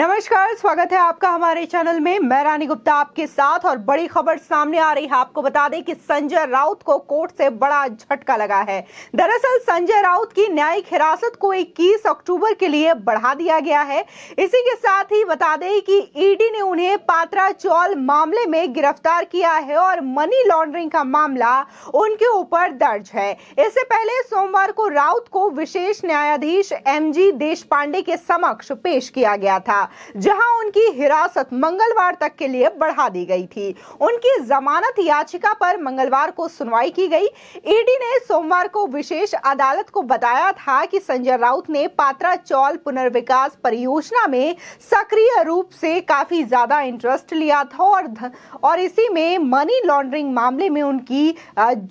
Now, I. नमस्कार स्वागत है आपका हमारे चैनल में मैं रानी गुप्ता आपके साथ और बड़ी खबर सामने आ रही है आपको बता दें कि संजय राउत को कोर्ट से बड़ा झटका लगा है दरअसल संजय राउत की न्यायिक हिरासत को 21 अक्टूबर के लिए बढ़ा दिया गया है इसी के साथ ही बता दें कि ईडी ने उन्हें पात्रा चौल मामले में गिरफ्तार किया है और मनी लॉन्ड्रिंग का मामला उनके ऊपर दर्ज है इससे पहले सोमवार को राउत को विशेष न्यायाधीश एम जी के समक्ष पेश किया गया था जहां उनकी हिरासत मंगलवार तक के लिए बढ़ा दी गई थी उनकी जमानत याचिका पर मंगलवार को सुनवाई की गई ईडी ने सोमवार को विशेष अदालत को बताया था कि संजय राउत ने पात्रा चौल पुनर्विकास परियोजना में सक्रिय रूप से काफी ज्यादा इंटरेस्ट लिया था और और इसी में मनी लॉन्ड्रिंग मामले में उनकी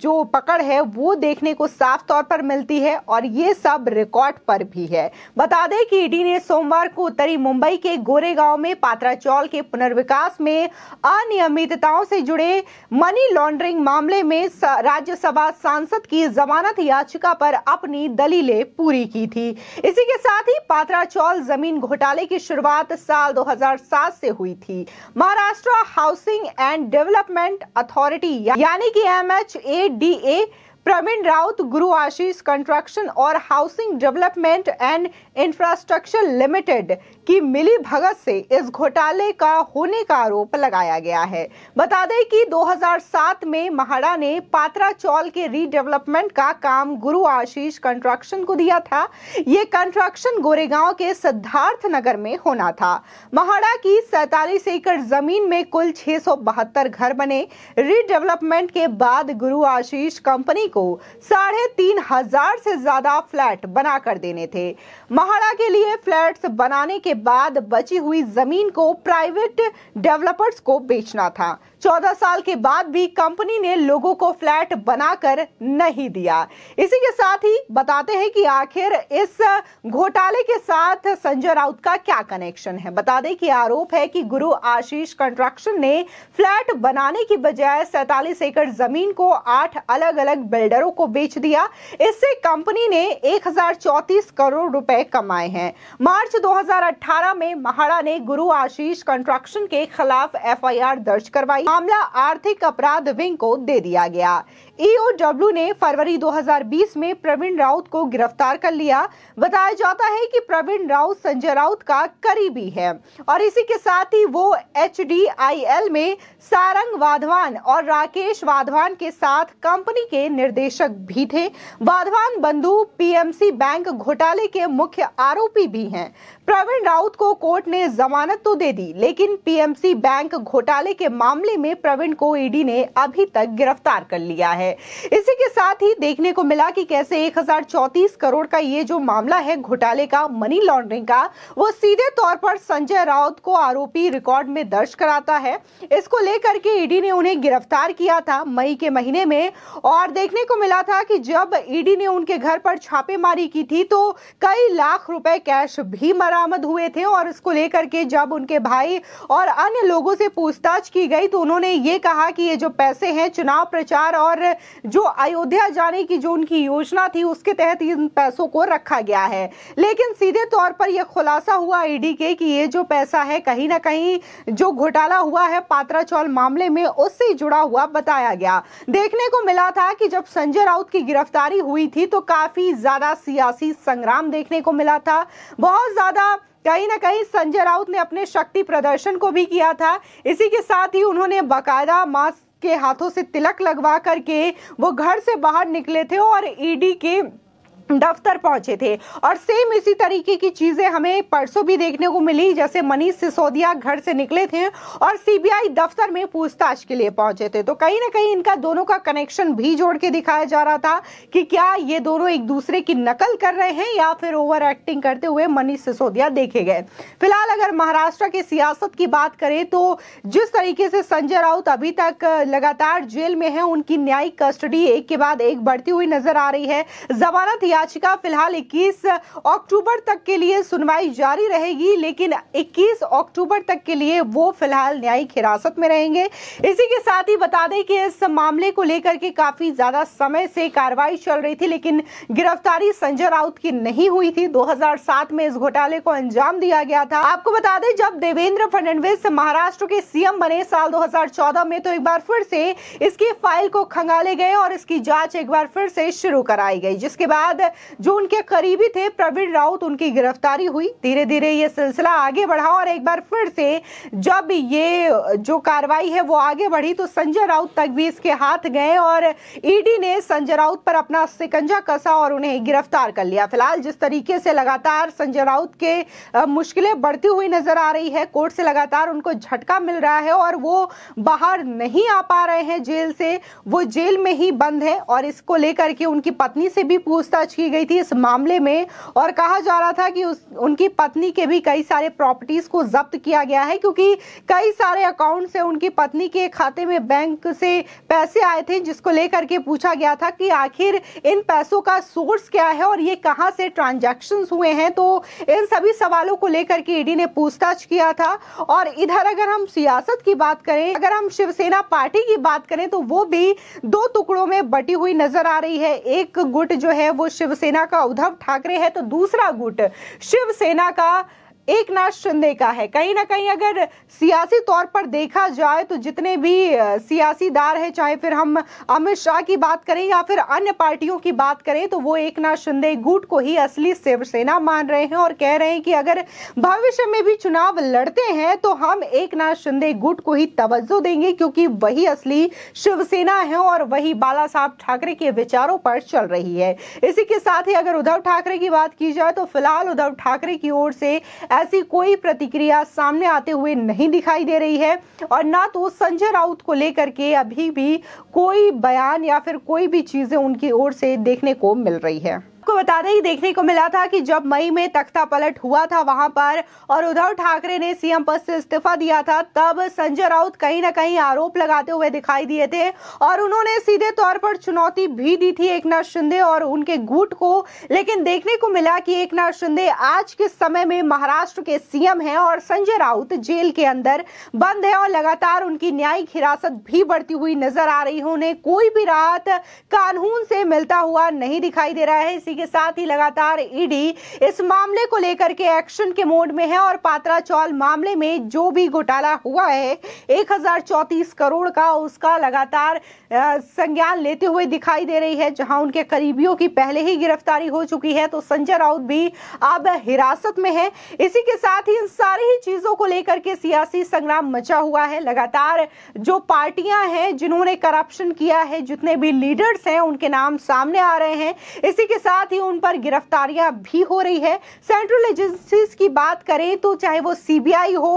जो पकड़ है वो देखने को साफ तौर पर मिलती है और ये सब रिकॉर्ड पर भी है बता दें कि ईडी ने सोमवार को उत्तरी मुंबई के गोरेगांव में पात्रा चौल के पुनर्विकास में अनियमितताओं से जुड़े मनी लॉन्ड्रिंग मामले में राज्यसभा सांसद की जमानत याचिका पर अपनी दलीलें पूरी की थी इसी के साथ ही पात्रा चौल जमीन घोटाले की शुरुआत साल 2007 से हुई थी Maharashtra housing and development authority यानी कि M H A D A Pravin Raut Guru Ashish construction और housing development and infrastructure limited की मिली भगत से इस घोटाले का होने का आरोप लगाया गया है बता दें कि 2007 में महाड़ा ने पात्रा चौल के रीडेवलपमेंट का काम गुरु आशीष कंस्ट्रक्शन को दिया था ये कंस्ट्रक्शन गोरेगांव के सिद्धार्थ नगर में होना था महाड़ा की सैतालीस एकड़ जमीन में कुल छह घर बने रीडेवलपमेंट के बाद गुरु आशीष कंपनी को को साढ़े तीन हजार से ज्यादा फ्लैट बना कर देने थे महाड़ा के लिए फ्लैट्स बनाने के बाद बची हुई जमीन को प्राइवेट डेवलपर्स को बेचना था चौदह साल के बाद भी कंपनी ने लोगों को फ्लैट बनाकर नहीं दिया इसी के साथ ही बताते हैं कि आखिर इस घोटाले के साथ संजय राउत का क्या कनेक्शन है बता दें कि आरोप है कि गुरु आशीष कंस्ट्रक्शन ने फ्लैट बनाने की बजाय सैतालीस एकड़ जमीन को आठ अलग अलग बिल्डरों को बेच दिया इससे कंपनी ने एक करोड़ रुपए कमाए हैं मार्च 2018 में महाड़ा ने गुरु आशीष कंस्ट्रक्शन के खिलाफ एफआईआर दर्ज करवाई मामला आर्थिक अपराध विंग को दे दिया गया ईओडब्ल्यू ने फरवरी 2020 में प्रवीण राउत को गिरफ्तार कर लिया बताया जाता है कि प्रवीण राउत संजय राउत का करीबी है और इसी के साथ ही वो एच में सारंग वाधवान और राकेश वाधवान के साथ कंपनी के निर्देश निर्देशक भी थे वाधवान बंधु पीएमसी बैंक घोटाले के मुख्य आरोपी भी हैं प्रवीण राउत को कोर्ट ने जमानत तो दे दी लेकिन पीएमसी बैंक घोटाले के मामले में प्रवीण को ईडी ने अभी तक गिरफ्तार कर लिया है इसी के साथ ही देखने को मिला कि कैसे एक करोड़ का ये जो मामला है घोटाले का मनी लॉन्ड्रिंग का वो सीधे तौर पर संजय राउत को आरोपी रिकॉर्ड में दर्ज कराता है इसको लेकर के ईडी ने उन्हें गिरफ्तार किया था मई के महीने में और देखने को मिला था कि जब ईडी ने उनके घर पर छापेमारी की थी तो कई लाख रुपए कैश भी मरा बरामद हुए थे और इसको लेकर के जब उनके भाई और अन्य लोगों से पूछताछ की गई तो उन्होंने ये कहा कि ये जो पैसे हैं चुनाव प्रचार और जो अयोध्या जाने की जो उनकी योजना थी उसके तहत इन पैसों को रखा गया है लेकिन सीधे तौर पर यह खुलासा हुआ ईडी के कि ये जो पैसा है कहीं ना कहीं जो घोटाला हुआ है पात्रा चौल मामले में उससे जुड़ा हुआ बताया गया देखने को मिला था कि जब संजय राउत की गिरफ्तारी हुई थी तो काफी ज्यादा सियासी संग्राम देखने को मिला था बहुत ज्यादा कहीं ना कहीं संजय राउत ने अपने शक्ति प्रदर्शन को भी किया था इसी के साथ ही उन्होंने बाकायदा मास्क के हाथों से तिलक लगवा करके वो घर से बाहर निकले थे और ईडी के दफ्तर पहुंचे थे और सेम इसी तरीके की चीज़ें हमें परसों भी देखने को मिली जैसे मनीष सिसोदिया घर से निकले थे और सीबीआई दफ्तर में पूछताछ के लिए पहुंचे थे तो कहीं ना कहीं इनका दोनों का कनेक्शन भी जोड़ के दिखाया जा रहा था कि क्या ये दोनों एक दूसरे की नकल कर रहे हैं या फिर ओवर एक्टिंग करते हुए मनीष सिसोदिया देखे गए फिलहाल अगर महाराष्ट्र की सियासत की बात करें तो जिस तरीके से संजय राउत अभी तक लगातार जेल में है उनकी न्यायिक कस्टडी एक के बाद एक बढ़ती हुई नजर आ रही है जमानत या याचिका फिलहाल 21 अक्टूबर तक के लिए सुनवाई जारी रहेगी लेकिन 21 अक्टूबर तक के लिए वो फिलहाल न्यायिक हिरासत में रहेंगे इसी के साथ ही बता दें कि इस मामले को लेकर के काफी ज्यादा समय से कार्रवाई चल रही थी लेकिन गिरफ्तारी संजय राउत की नहीं हुई थी दो में इस घोटाले को अंजाम दिया गया था आपको बता दें जब देवेंद्र फडणवीस महाराष्ट्र के सीएम बने साल 2014 में तो एक बार फिर से इसकी फाइल को खंगाले गए और इसकी जांच एक बार फिर से शुरू कराई गई जिसके बाद बाद जो उनके करीबी थे प्रवीण राउत उनकी गिरफ्तारी हुई धीरे धीरे ये सिलसिला आगे बढ़ा और एक बार फिर से जब ये जो कार्रवाई है वो आगे बढ़ी तो संजय राउत तक भी इसके हाथ गए और ईडी ने संजय राउत पर अपना सिकंजा कसा और उन्हें गिरफ्तार कर लिया फिलहाल जिस तरीके से लगातार संजय राउत के मुश्किलें बढ़ती हुई नजर आ रही है कोर्ट से लगातार उनको झटका मिल रहा है और वो बाहर नहीं आ पा रहे हैं जेल से वो जेल में ही बंद है और इसको लेकर के उनकी पत्नी से भी पूछताछ जांच की गई थी इस मामले में और कहा जा रहा था कि उस उनकी पत्नी के भी कई सारे प्रॉपर्टीज को जब्त किया गया है क्योंकि कई सारे अकाउंट से उनकी पत्नी के खाते में बैंक से पैसे आए थे जिसको लेकर के पूछा गया था कि आखिर इन पैसों का सोर्स क्या है और ये कहाँ से ट्रांजेक्शन हुए हैं तो इन सभी सवालों को लेकर के ईडी e ने पूछताछ किया था और इधर अगर हम सियासत की बात करें अगर हम शिवसेना पार्टी की बात करें तो वो भी दो टुकड़ों में बटी हुई नजर आ रही है एक गुट जो है वो शिवसेना का उद्धव ठाकरे है तो दूसरा गुट शिवसेना का एक नाथ शिंदे का है कहीं ना कहीं अगर सियासी तौर पर देखा जाए तो जितने भी सियासीदार है चाहे फिर हम अमित शाह की बात करें या फिर अन्य पार्टियों की बात करें तो वो एक नाथ शिंदे गुट को ही असली शिवसेना मान रहे हैं और कह रहे हैं कि अगर भविष्य में भी चुनाव लड़ते हैं तो हम एक नाथ शिंदे गुट को ही तवज्जो देंगे क्योंकि वही असली शिवसेना है और वही बाला साहब ठाकरे के विचारों पर चल रही है इसी के साथ ही अगर उद्धव ठाकरे की बात की जाए तो फिलहाल उद्धव ठाकरे की ओर से ऐसी कोई प्रतिक्रिया सामने आते हुए नहीं दिखाई दे रही है और ना तो संजय राउत को लेकर के अभी भी कोई बयान या फिर कोई भी चीज़ें उनकी ओर से देखने को मिल रही है आपको बता दें देखने को मिला था कि जब मई में तख्ता पलट हुआ था वहां पर और उद्धव ठाकरे ने सीएम पद से इस्तीफा दिया था तब संजय राउत कहीं ना कहीं आरोप लगाते हुए दिखाई दिए थे और उन्होंने सीधे तौर पर चुनौती भी दी थी एक शिंदे और उनके गुट को लेकिन देखने को मिला कि एक शिंदे आज के समय में महाराष्ट्र के सीएम है और संजय राउत जेल के अंदर बंद है और लगातार उनकी न्यायिक हिरासत भी बढ़ती हुई नजर आ रही है उन्हें कोई भी राहत कानून से मिलता हुआ नहीं दिखाई दे रहा है इसी के साथ ही लगातार ईडी इस मामले को लेकर के एक्शन के मोड में है और पात्रा चौल मामले में जो भी घोटाला हुआ है एक करोड़ का उसका लगातार संज्ञान लेते हुए दिखाई दे रही है जहां उनके करीबियों की पहले ही गिरफ्तारी हो चुकी है तो संजय राउत भी अब हिरासत में है इसी के साथ ही इन सारी ही चीजों को लेकर के सियासी संग्राम मचा हुआ है लगातार जो पार्टियां हैं जिन्होंने करप्शन किया है जितने भी लीडर्स हैं उनके नाम सामने आ रहे हैं इसी के साथ साथ ही उन पर गिरफ्तारियां भी हो रही है सेंट्रल एजेंसीज की बात करें तो चाहे वो सीबीआई हो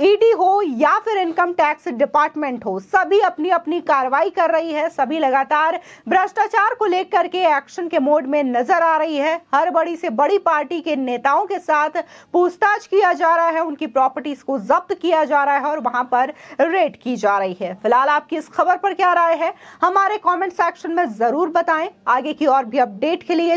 ईडी e हो या फिर इनकम टैक्स डिपार्टमेंट हो सभी अपनी अपनी कार्रवाई कर रही है सभी लगातार भ्रष्टाचार को लेकर के एक्शन के मोड में नजर आ रही है हर बड़ी से बड़ी पार्टी के नेताओं के साथ पूछताछ किया जा रहा है उनकी प्रॉपर्टीज को जब्त किया जा रहा है और वहां पर रेड की जा रही है फिलहाल आपकी इस खबर पर क्या राय है हमारे कमेंट सेक्शन में जरूर बताएं आगे की और भी अपडेट के लिए